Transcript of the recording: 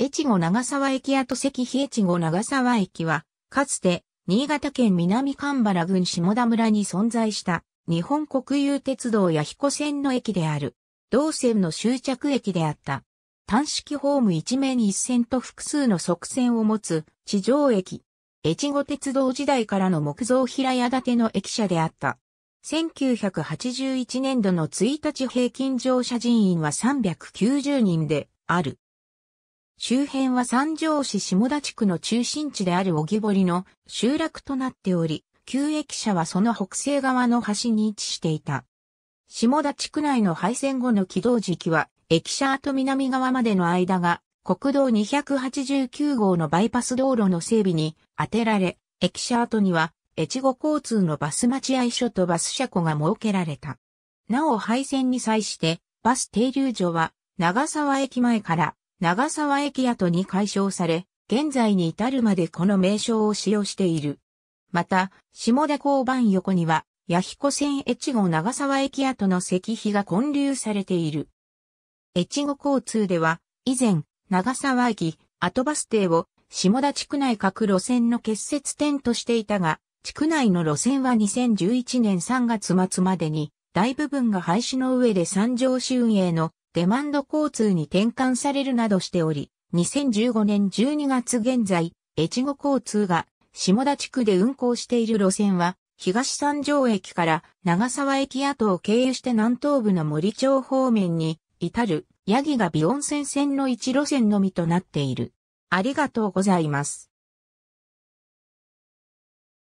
越後長沢駅跡石碑越後長沢駅は、かつて、新潟県南神原郡下田村に存在した、日本国有鉄道や彦線の駅である。同線の終着駅であった。単式ホーム一面一線と複数の側線を持つ地上駅。越後鉄道時代からの木造平屋建ての駅舎であった。1981年度の1日平均乗車人員は390人である。周辺は三条市下田地区の中心地である小木堀の集落となっており、旧駅舎はその北西側の端に位置していた。下田地区内の廃線後の起動時期は、駅舎跡南側までの間が、国道289号のバイパス道路の整備に当てられ、駅舎跡には、越後交通のバス待合所とバス車庫が設けられた。なお廃線に際して、バス停留所は、長沢駅前から長沢駅跡に解消され、現在に至るまでこの名称を使用している。また、下田交番横には、八彦線越後長沢駅跡の石碑が建立されている。越後交通では、以前、長沢駅、後バス停を、下田地区内各路線の結節点としていたが、地区内の路線は2011年3月末までに、大部分が廃止の上で三条市運営のデマンド交通に転換されるなどしており、2015年12月現在、越後交通が下田地区で運行している路線は、東三条駅から長沢駅跡を経由して南東部の森町方面に至る、ヤギが美温泉線の一路線のみとなっている。ありがとうございます。